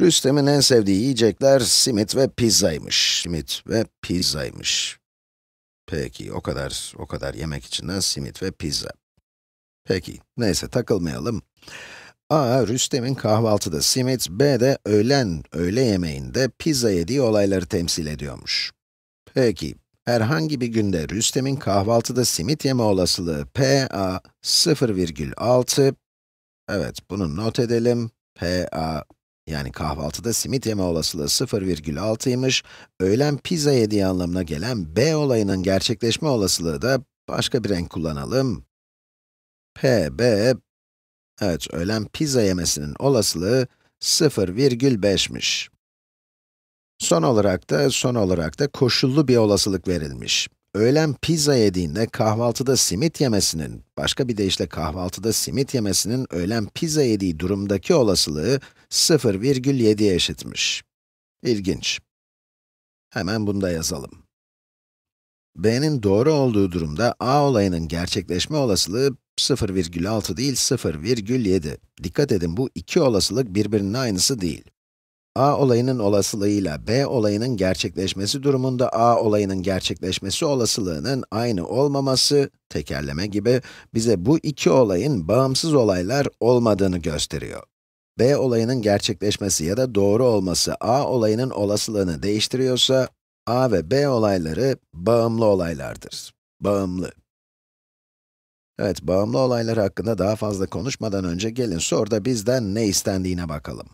Rüstem'in en sevdiği yiyecekler simit ve pizzaymış. Simit ve pizzaymış. Peki, o kadar, o kadar yemek için de simit ve pizza. Peki, neyse takılmayalım. A. Rüstem'in kahvaltıda simit, B de öğlen, öğle yemeğinde pizza yediği olayları temsil ediyormuş. Peki, herhangi bir günde Rüstem'in kahvaltıda simit yeme olasılığı P A 0,6, evet bunu not edelim, P A yani kahvaltıda simit yeme olasılığı 0,6'ymış, öğlen pizza yediği anlamına gelen B olayının gerçekleşme olasılığı da başka bir renk kullanalım. P, B, evet öğlen pizza yemesinin olasılığı 0,5'miş. Son olarak da, son olarak da koşullu bir olasılık verilmiş öğlen pizza yediğinde kahvaltıda simit yemesinin, başka bir deyişle kahvaltıda simit yemesinin öğlen pizza yediği durumdaki olasılığı 0,7'ye eşitmiş. İlginç. Hemen bunu da yazalım. b'nin doğru olduğu durumda a olayının gerçekleşme olasılığı 0,6 değil 0,7. Dikkat edin bu iki olasılık birbirinin aynısı değil a olayının olasılığıyla b olayının gerçekleşmesi durumunda a olayının gerçekleşmesi olasılığının aynı olmaması, tekerleme gibi, bize bu iki olayın bağımsız olaylar olmadığını gösteriyor. b olayının gerçekleşmesi ya da doğru olması a olayının olasılığını değiştiriyorsa, a ve b olayları bağımlı olaylardır. Bağımlı. Evet, bağımlı olaylar hakkında daha fazla konuşmadan önce gelin soruda bizden ne istendiğine bakalım.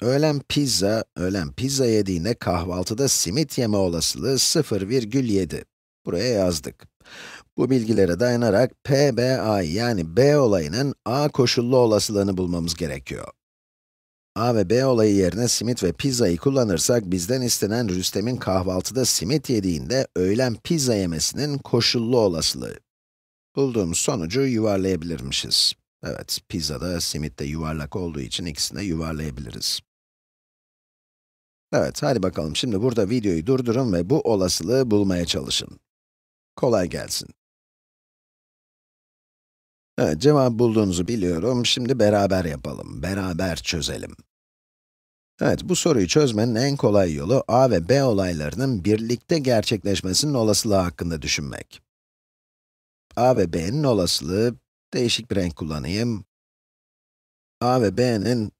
Öğlen pizza, öğlen pizza yediğine kahvaltıda simit yeme olasılığı 0,7. Buraya yazdık. Bu bilgilere dayanarak PBA yani B olayının A koşullu olasılığını bulmamız gerekiyor. A ve B olayı yerine simit ve pizzayı kullanırsak, bizden istenen Rüstem'in kahvaltıda simit yediğinde öğlen pizza yemesinin koşullu olasılığı. Bulduğumuz sonucu yuvarlayabilirmişiz. Evet, pizza da simit de yuvarlak olduğu için ikisini de yuvarlayabiliriz. Evet, hadi bakalım şimdi burada videoyu durdurun ve bu olasılığı bulmaya çalışın. Kolay gelsin. Evet, cevap bulduğunuzu biliyorum. Şimdi beraber yapalım, beraber çözelim. Evet, bu soruyu çözmenin en kolay yolu, a ve b olaylarının birlikte gerçekleşmesinin olasılığı hakkında düşünmek. a ve b'nin olasılığı Değişik bir renk kullanayım. A ve B'nin,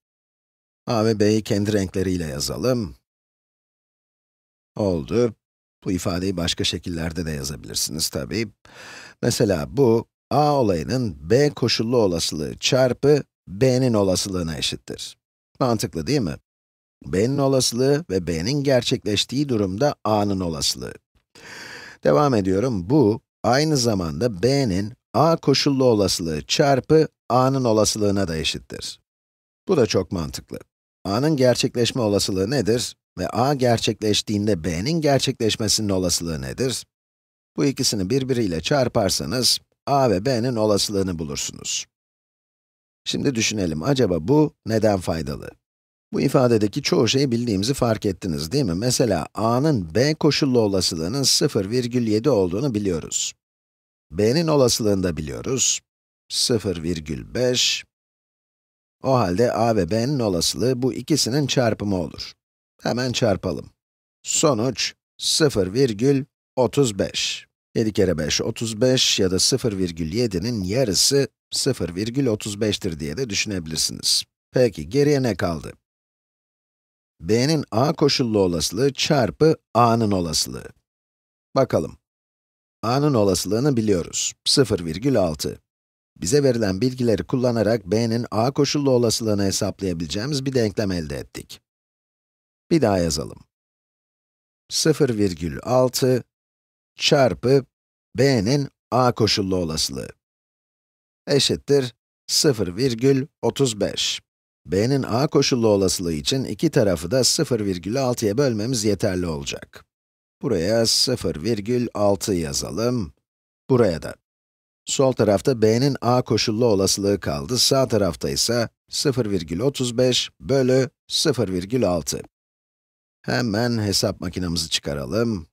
A ve B'yi kendi renkleriyle yazalım. Oldu. Bu ifadeyi başka şekillerde de yazabilirsiniz tabii. Mesela bu, A olayının B koşullu olasılığı çarpı B'nin olasılığına eşittir. Mantıklı değil mi? B'nin olasılığı ve B'nin gerçekleştiği durumda A'nın olasılığı. Devam ediyorum. Bu, aynı zamanda B'nin a koşullu olasılığı çarpı a'nın olasılığına da eşittir. Bu da çok mantıklı. a'nın gerçekleşme olasılığı nedir? Ve a gerçekleştiğinde b'nin gerçekleşmesinin olasılığı nedir? Bu ikisini birbiriyle çarparsanız, a ve b'nin olasılığını bulursunuz. Şimdi düşünelim, acaba bu neden faydalı? Bu ifadedeki çoğu şeyi bildiğimizi fark ettiniz değil mi? Mesela a'nın b koşullu olasılığının 0,7 olduğunu biliyoruz b'nin olasılığını da biliyoruz. 0,5. O halde a ve b'nin olasılığı bu ikisinin çarpımı olur. Hemen çarpalım. Sonuç 0,35. 7 kere 5, 35 ya da 0,7'nin yarısı 0,35'tir diye de düşünebilirsiniz. Peki, geriye ne kaldı? b'nin a koşullu olasılığı çarpı a'nın olasılığı. Bakalım a'nın olasılığını biliyoruz, 0,6. Bize verilen bilgileri kullanarak b'nin a koşullu olasılığını hesaplayabileceğimiz bir denklem elde ettik. Bir daha yazalım. 0,6 çarpı b'nin a koşullu olasılığı eşittir 0,35. b'nin a koşullu olasılığı için iki tarafı da 0,6'ya bölmemiz yeterli olacak. Buraya 0,6 yazalım. Buraya da. Sol tarafta b'nin a koşullu olasılığı kaldı, sağ tarafta ise 0,35 bölü 0,6. Hemen hesap makinemizi çıkaralım.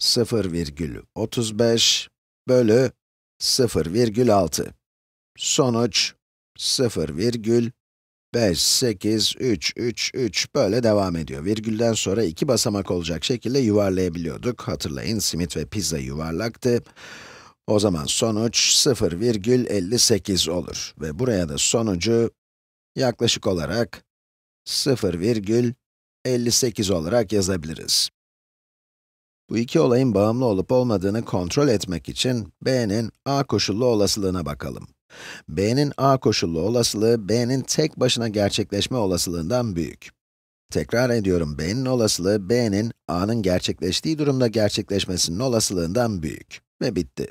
0,35 bölü 0,6. Sonuç 0,6. 5, 8, 3, 3, 3 böyle devam ediyor. Virgülden sonra iki basamak olacak şekilde yuvarlayabiliyorduk. Hatırlayın simit ve pizza yuvarlaktı. O zaman sonuç 0,58 olur ve buraya da sonucu yaklaşık olarak 0,58 olarak yazabiliriz. Bu iki olayın bağımlı olup olmadığını kontrol etmek için b'nin a koşullu olasılığına bakalım b'nin a koşullu olasılığı, b'nin tek başına gerçekleşme olasılığından büyük. Tekrar ediyorum, b'nin olasılığı, b'nin a'nın gerçekleştiği durumda gerçekleşmesinin olasılığından büyük. Ve bitti.